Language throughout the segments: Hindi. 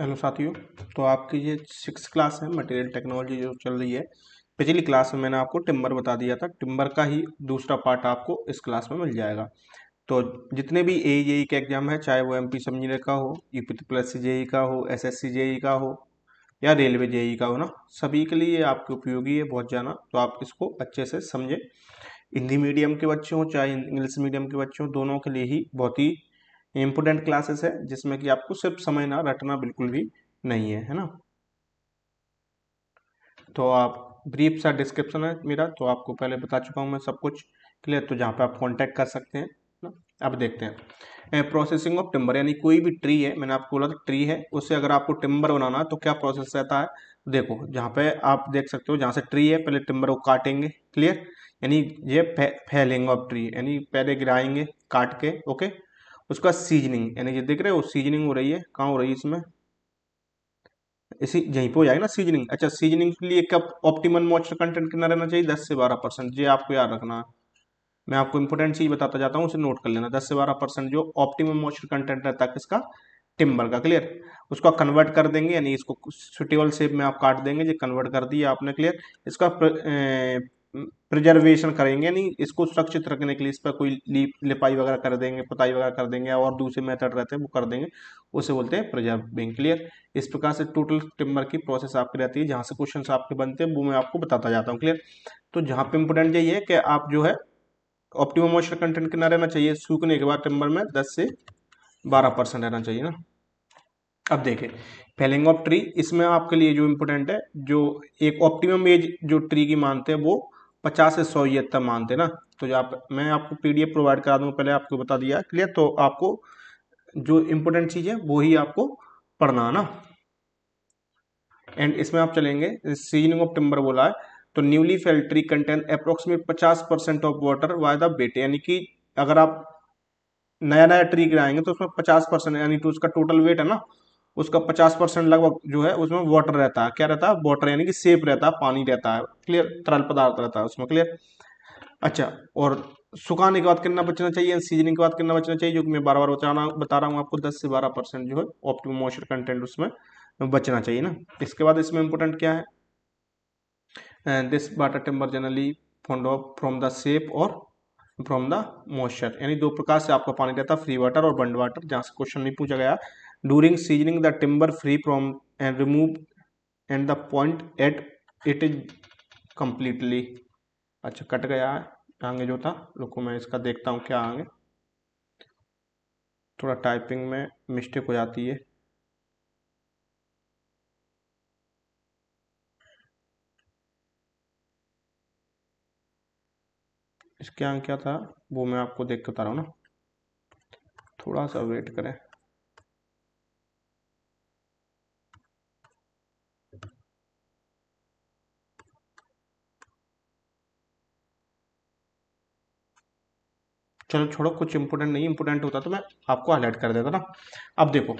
हेलो साथियों तो आपकी ये सिक्स क्लास है मटेरियल टेक्नोलॉजी जो चल रही है पिछली क्लास में मैंने आपको टिम्बर बता दिया था टिम्बर का ही दूसरा पार्ट आपको इस क्लास में मिल जाएगा तो जितने भी ए जे का एग्जाम है चाहे वो एम पी समझने का हो U P plus C J का हो एस एस सी जे का हो या रेलवे जे e का हो ना सभी के लिए ये आपके उपयोगी है बहुत जाना तो आप इसको अच्छे से समझें हिंदी मीडियम के बच्चे हों चाहे इंग्लिश मीडियम के बच्चे हों दोनों के लिए ही बहुत ही इम्पोर्टेंट क्लासेस है जिसमें कि आपको सिर्फ समझना रटना बिल्कुल भी नहीं है है ना तो आप ब्रीफ सा डिस्क्रिप्शन है मेरा तो आपको पहले बता चुका हूँ मैं सब कुछ क्लियर तो जहाँ पे आप कांटेक्ट कर सकते हैं ना अब देखते हैं प्रोसेसिंग ऑफ टिम्बर यानी कोई भी ट्री है मैंने आपको बोला था ट्री है उससे अगर आपको टिम्बर बनाना है तो क्या प्रोसेस रहता है देखो जहाँ पे आप देख सकते हो जहाँ से ट्री है पहले टिम्बर को काटेंगे क्लियर यानी ये फैलिंग ऑफ ट्री यानी पहले गिराएंगे काट के ओके उसका सीजनिंग यानी ये देख रहे हो सीजनिंग हो रही है कहाँ हो रही है इसमें इसी यहीं पे हो जाएगा ना सीजनिंग अच्छा सीजनिंग के लिए कब ऑप्टिमम मॉइस्चर कंटेंट कितना रहना चाहिए दस से बारह परसेंट ये आपको याद रखना मैं आपको इंपॉर्टेंट चीज बताता जाता हूँ उसे नोट कर लेना दस से बारह परसेंट जो ऑप्टिमम मॉइस्चर कंटेंट रहता है किसका टिम्बर का क्लियर उसको कन्वर्ट कर देंगे यानी इसको सुटेबल शेप में आप काट देंगे जो कन्वर्ट कर दिया आपने क्लियर इसका प्रिजर्वेशन करेंगे यानी इसको सुरक्षित रखने के लिए इस पर कोई लीप लिपाई वगैरह कर देंगे पुताई वगैरह कर देंगे और दूसरे मेथड रहते हैं वो कर देंगे उसे बोलते हैं प्रिजर्विंग क्लियर इस प्रकार से टोटल टिम्बर की प्रोसेस आपकी रहती है जहाँ से क्वेश्चन आपके बनते हैं वो मैं आपको बताता जाता हूँ क्लियर तो जहाँ पर इम्पोर्टेंट यही है कि आप जो है ऑप्टिमम मॉइस्चर कंटेंट कितना रहना चाहिए सूखने के बाद टिम्बर में दस से बारह परसेंट रहना चाहिए ना अब देखें फेलिंग ऑफ ट्री इसमें आपके लिए जो इम्पोर्टेंट है जो एक ऑप्टिमम एज जो ट्री की मानते हैं वो पचास से सौ ये तक मानते ना तो आप मैं आपको पीडीएफ प्रोवाइड करा दूँ पहले आपको बता दिया क्लियर तो आपको जो इम्पोर्टेंट चीज़ है वो ही आपको पढ़ना है ना एंड इसमें आप चलेंगे सीजनिंग ऑफ टिम्बर बोला है तो newly fell tree content approximate पचास percent of water by the weight यानी कि अगर आप नया नया ट्री गिराएंगे तो उसमें पचास परसेंट यानी तो उसका टोटल वेट है ना उसका पचास परसेंट लगभग जो है उसमें वाटर रहता है क्या रहता है वाटर यानी कि सेप रहता है पानी रहता है क्लियर तरल पदार्थ रहता है उसमें क्लियर अच्छा और सुखाने के बाद कितना बचना चाहिए सीजनिंग के बाद कितना बचना चाहिए जो कि मैं बार बार बचाना बता रहा हूँ आपको दस से बारह परसेंट जो है ऑप्टिम मॉइस्चर कंटेंट उसमें बचना चाहिए ना इसके बाद इसमें इंपॉर्टेंट क्या है this water temper generally found off from the sap और फ्रॉम द मॉइस्चर यानी दो प्रकार से आपका पानी रहता है फ्री वाटर और बंड वाटर जहाँ से क्वेश्चन नहीं पूछा गया during seasoning the timber free from and remove and the point at it is completely अच्छा कट गया है आगे जो था रुको मैं इसका देखता हूँ क्या आगे थोड़ा टाइपिंग में मिस्टेक हो जाती है इसके यहाँ क्या था वो मैं आपको देख के बता रहा हूँ ना थोड़ा सा वेट करें चलो छोड़ो कुछ इंपोर्टेंट नहीं इंपोर्टेंट होता तो मैं आपको हाईलाइट कर देता ना अब देखो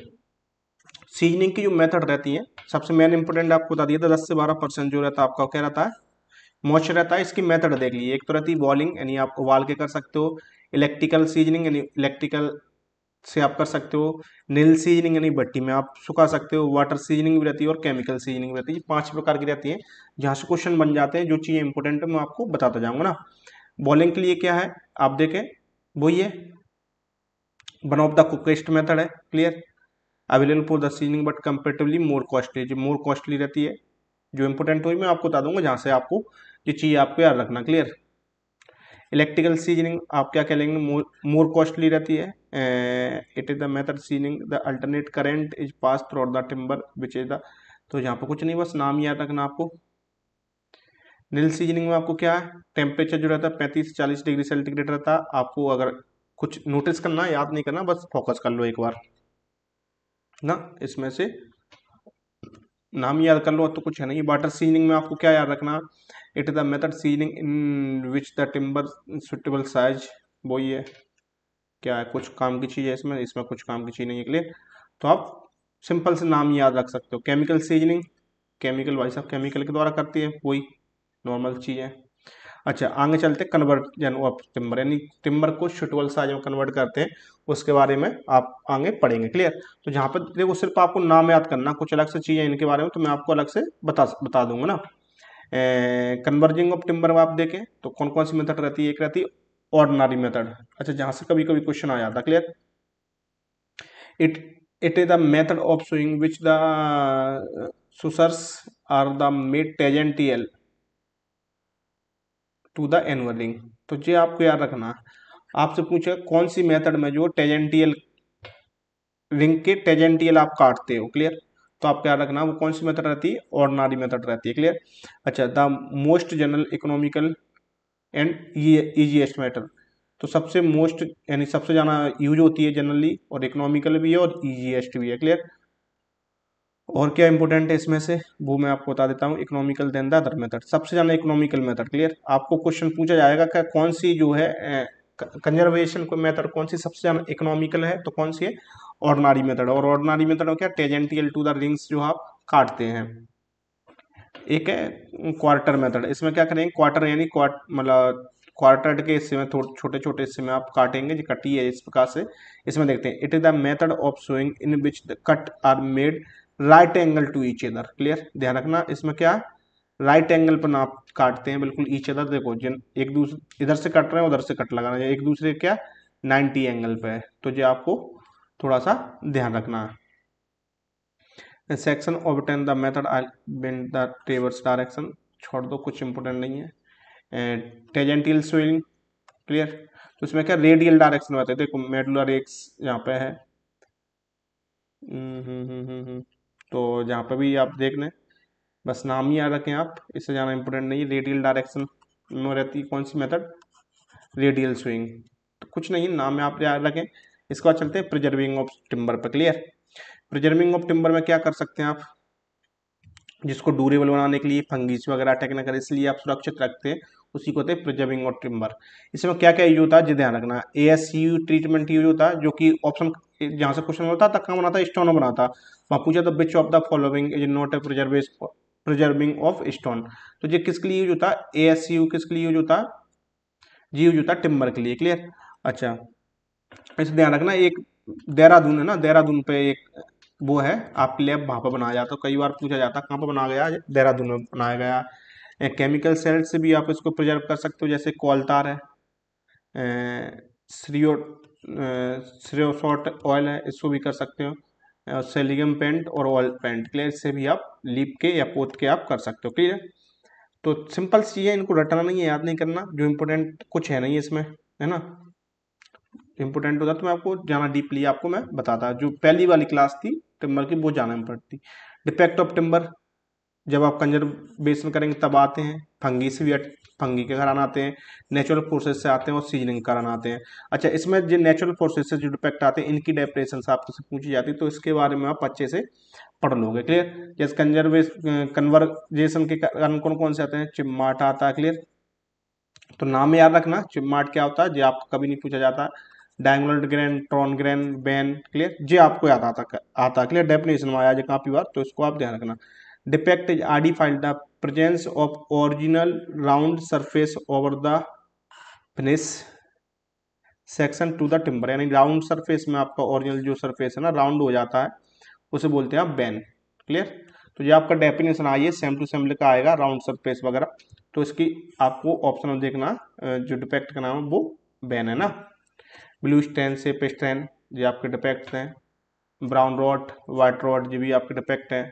सीजनिंग की जो मेथड रहती है सबसे मेन इंपोर्टेंट आपको बता दिया था दस से बारह परसेंट जो रहता है आपका क्या रहता है मॉइस्चर रहता है इसकी मेथड देख लीजिए एक तो रहती है बॉलिंग यानी आप उबाल के कर सकते हो इलेक्ट्रिकल सीजनिंग यानी इलेक्ट्रिकल से आप कर सकते हो नील सीजनिंग यानी भट्टी में आप सुखा सकते हो वाटर सीजनिंग भी रहती है और केमिकल सीजनिंग भी रहती है पांच प्रकार की रहती है जहाँ से क्वेश्चन बन जाते हैं जो चीज़ें इंपॉर्टेंट है मैं आपको बताता जाऊँगा ना बॉलिंग के लिए क्या है आप देखें वो ये one of the quickest method है clear available for the seasoning but comparatively more costly जो मोर कॉस्टली रहती है जो इंपॉर्टेंट हुई मैं आपको बता दूंगा जहाँ से आपको ये चीज़ आपको याद रखना क्लियर इलेक्ट्रिकल सीजनिंग आप क्या कह लेंगे मोर कॉस्टली रहती है it is the method seasoning the alternate current is pass through the timber which is the तो यहाँ पर कुछ नहीं बस नाम याद रखना आपको नील सीजनिंग में आपको क्या है टेम्परेचर जो रहता है पैंतीस चालीस डिग्री सेंटीग्रेड रहता है आपको अगर कुछ नोटिस करना याद नहीं करना बस फोकस कर लो एक बार ना इसमें से नाम याद कर लो तो कुछ है नहीं वाटर सीजनिंग में आपको क्या याद रखना it is the method seasoning in which the timber suitable size वो ये क्या है कुछ काम की चीज़ है इसमें इसमें कुछ काम की चीज़ नहीं है तो आप सिंपल से नाम याद रख सकते हो केमिकल सीजनिंग केमिकल भाई साहब केमिकल के द्वारा करती है वही नॉर्मल है अच्छा आगे चलते कन्वर्ट ऑफ टिम्बर यानी टिम्बर को शुटवल साइज में कन्वर्ट करते हैं उसके बारे में आप आगे पढ़ेंगे क्लियर तो जहाँ पर देखो सिर्फ आपको नाम याद करना कुछ अलग से चीज़ें इनके बारे में तो मैं आपको अलग से बता बता दूंगा ना कन्वर्जिंग ऑफ टिम्बर में आप देखें तो कौन कौन सी मेथड रहती है एक रहती है ऑर्डनरी मेथड अच्छा जहाँ से कभी कभी क्वेश्चन आ जाता clear it it is the method of sawing which the saw cuts are the made tangential to the annual ring तो ये आपको याद रखना आपसे पूछे कौन सी मेथड में जो टेजेंटियल रिंग के टेजेंटियल आप काटते हो क्लियर तो आप याद रखना वो कौन सी मेथड रहती है ऑर्डनरी मेथड रहती है क्लियर अच्छा the most general economical and easiest method तो सबसे मोस्ट यानी सबसे ज़्यादा यूज होती है जनरली और इकोनॉमिकल भी है और ईजीएस्ट भी है क्लियर और क्या इंपॉर्टेंट है इसमें से वो मैं आपको बता देता हूँ इकोनॉमिकल देन दर मेथड सबसे ज़्यादा इकोनॉमिकल मेथड क्लियर आपको क्वेश्चन पूछा जाएगा कि कौन सी जो है कंजर्वेशन को मेथड कौन सी सबसे ज़्यादा इकोनॉमिकल है तो कौन सी है ऑर्डनारी मेथड और ऑर्डनारी मेथड क्या टेजेंटियल टू द रिंग्स जो आप काटते हैं एक है क्वार्टर मेथड इसमें क्या करेंगे क्वार्टर यानी मतलब क्वार्टर के हिस्से में छोटे छोटे हिस्से में आप काटेंगे जो कटी है इस प्रकार से इसमें देखते हैं it is the method of sawing in which the cut are made right angle to each other clear ध्यान रखना इसमें क्या राइट एंगल पर नाप काटते हैं बिल्कुल ईच अदर देखो जिन एक दूसरे इधर से कट रहे हैं उधर से कट लगाना एक दूसरे क्या 90 एंगल पे है तो ये आपको थोड़ा सा ध्यान रखना है section obtain the method I been the traverse direction छोड़ दो कुछ इंपॉर्टेंट नहीं है टेजेंटियल स्विंग क्लियर तो इसमें क्या रेडियल डायरेक्शन बताए देखो मेडुलर एक्स यहाँ पे है हम्म हम्म हम्म हम्म, हम्म। तो जहाँ पर भी आप देख लें बस नाम ही याद रखें आप इससे ज़्यादा इंपॉर्टेंट नहीं है रेडियल डायरेक्शन में रहती कौन सी मेथड रेडियल स्विंग तो कुछ नहीं नाम आप याद रखें इसके बाद चलते हैं प्रिजर्विंग ऑफ टिम्बर पर क्लियर प्रिजर्विंग ऑफ टिम्बर में क्या कर सकते हैं आप जिसको ड्यूरेबल बनाने के लिए फंगीस वगैरह अटैक ना करें इसलिए आप सुरक्षित रखते हैं उसी को होते हैं प्रिजर्विंग ऑफ टिम्बर इसमें क्या क्या यूज होता है जी ध्यान रखना A S U treatment use होता है जो कि ऑप्शन जहाँ से क्वेश्चन होता था कहाँ बनाता था स्टोन बनाता वहाँ पूछा था which of the following is not a preserve preserving of stone तो ये किसके लिए यूज होता है ए एस सी यू किसके लिए यूज होता है जी यूज होता है टिम्बर के लिए क्लियर अच्छा इसे ध्यान रखना एक देहरादून है ना देहरादून पे एक वो है आपके लिए वहाँ पर बनाया जाता है कई बार पूछा जाता है कहाँ पर बनाया गया देहरादून में बनाया गया केमिकल सेल से भी आप इसको प्रिजर्व कर सकते हो जैसे कोलतार है श्रियोट सिर्फ शॉर्ट ऑयल है इसको भी कर सकते हो सेलिगम पेंट और ऑयल पेंट क्लियर से भी आप लीप के या पोत के आप कर सकते हो क्लियर तो सिंपल सी है इनको रटना नहीं है याद नहीं करना जो इम्पोर्टेंट कुछ है नहीं इसमें है ना इम्पोर्टेंट होता तो मैं आपको जाना डीपली आपको मैं बताता जो पहली वाली क्लास थी टिम्बर की वो जाना इम्पोर्टेंट थी डिफेक्ट ऑफ टिम्बर जब आप कंजर्वेशन करेंगे तब आते हैं फंगी से भी फंगी के कारण आते हैं नेचुरल फोर्सेस से आते हैं और सीजनिंग कारण आते हैं अच्छा इसमें जो नेचुरल फोर्सेज से जो डिफेक्ट आते हैं इनकी डेप्रेशन आपको से पूछी जाती है तो इसके बारे में आप अच्छे से पढ़ लोगे क्लियर जैसे कंजर्वेश कन्वर्जेशन के कारण कौन कौन से आते हैं चिम्माट आता है क्लियर तो नाम याद रखना चिम्माट क्या होता है जो आपको कभी नहीं पूछा जाता diagonal grain torn grain wane clear जे आपको याद आता आता क्लियर डेफिनेशन में आया जो काफ़ी बार तो इसको आप ध्यान रखना defect are defined the presence of original round surface over the finish section to the timber यानी राउंड सरफेस में आपका ओरिजिनल जो सरफेस है ना राउंड हो जाता है उसे बोलते हैं आप बैन क्लियर तो ये आपका डेफिनेशन आइए सेम टू सेम का आएगा राउंड सरफेस वगैरह तो इसकी आपको ऑप्शन देखना जो डिपेक्ट का नाम है वो बैन है ना ब्लू स्टैन से पेस्टैन ये आपके डिपेक्ट हैं ब्राउन रॉड वाइट रॉड ये भी आपके डिपेक्ट हैं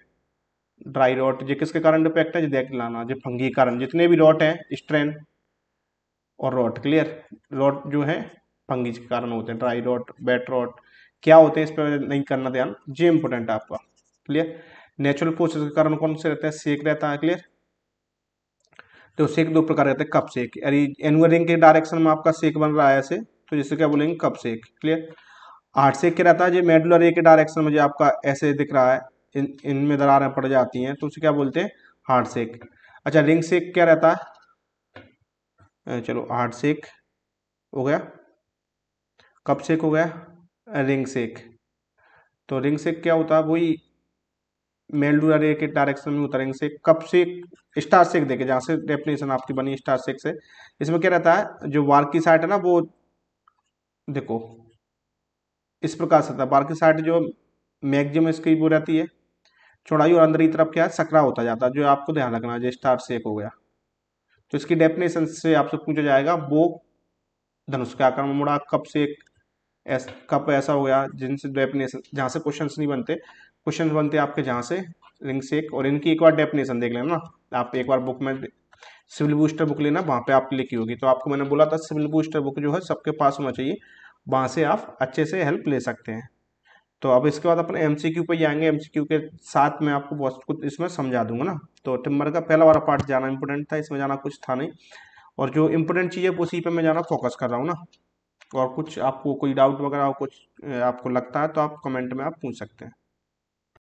ड्राई रॉट जो किसके कारण डिफेक्ट है जो देख लाना जो फंगी कारण जितने भी रॉट हैं स्ट्रेन और रॉट क्लियर रॉट जो है फंगी के कारण होते हैं ड्राई रॉट बैट रॉट क्या होते हैं इस पर नहीं करना ध्यान जे है आपका क्लियर नेचुरल प्रोसेस के कारण कौन से रहते हैं सेक रहता है क्लियर तो सेक दो प्रकार रहते हैं कप सेक यानी एनुअल रिंग के डायरेक्शन में आपका सेक बन रहा है ऐसे तो जिसे क्या बोलेंगे कप सेक क्लियर आठ सेक क्या रहता है जो मेडुलर ए के डायरेक्शन में जो आपका ऐसे दिख रहा है इन इनमें दरारें पड़ जाती हैं तो उसे क्या बोलते हैं हार्ड सेक अच्छा रिंग सेक क्या रहता है चलो हार्ड सेक हो गया कप सेक हो गया रिंग सेक तो रिंग सेक क्या होता है वही मेलडूरा रे के डायरेक्शन में होता है ring shake cup shake star shake देखे जहाँ से डेफिनेशन आपकी बनी स्टार सेक से इसमें क्या रहता है जो वार की साइड है ना वो देखो इस प्रकार से था बार की साइड जो मैक्सिमम इसकी वो रहती है चौड़ाई और अंदर की तरफ क्या है सकरा होता जाता है जो आपको ध्यान रखना है स्टार शेप हो गया तो इसकी डेफिनेशन से आपसे पूछा जाएगा वो धनुष का आकार में मुड़ा कब से एक कब ऐसा हो गया जिनसे डेफिनेशन जहाँ से क्वेश्चन नहीं बनते क्वेश्चन बनते आपके जहाँ से रिंग एक और इनकी एक बार डेफिनेशन देख लेना आप एक बार बुक में सिविल बूस्टर बुक लेना वहाँ पे आप लिखी होगी तो आपको मैंने बोला था सिविल बूस्टर बुक जो है सबके पास होना चाहिए वहाँ से आप अच्छे से हेल्प ले सकते हैं तो अब इसके बाद अपन एमसीक्यू पे जाएंगे एमसीक्यू के साथ में आपको बहुत कुछ इसमें समझा दूंगा ना तो टिम्बर का पहला वाला पार्ट जाना इम्पोर्टेंट था इसमें जाना कुछ था नहीं और जो इम्पोर्टेंट चीज़ है उसी पर मैं जाना फोकस कर रहा हूँ ना और कुछ आपको कोई डाउट वगैरह कुछ आपको लगता है तो आप कमेंट में आप पूछ सकते हैं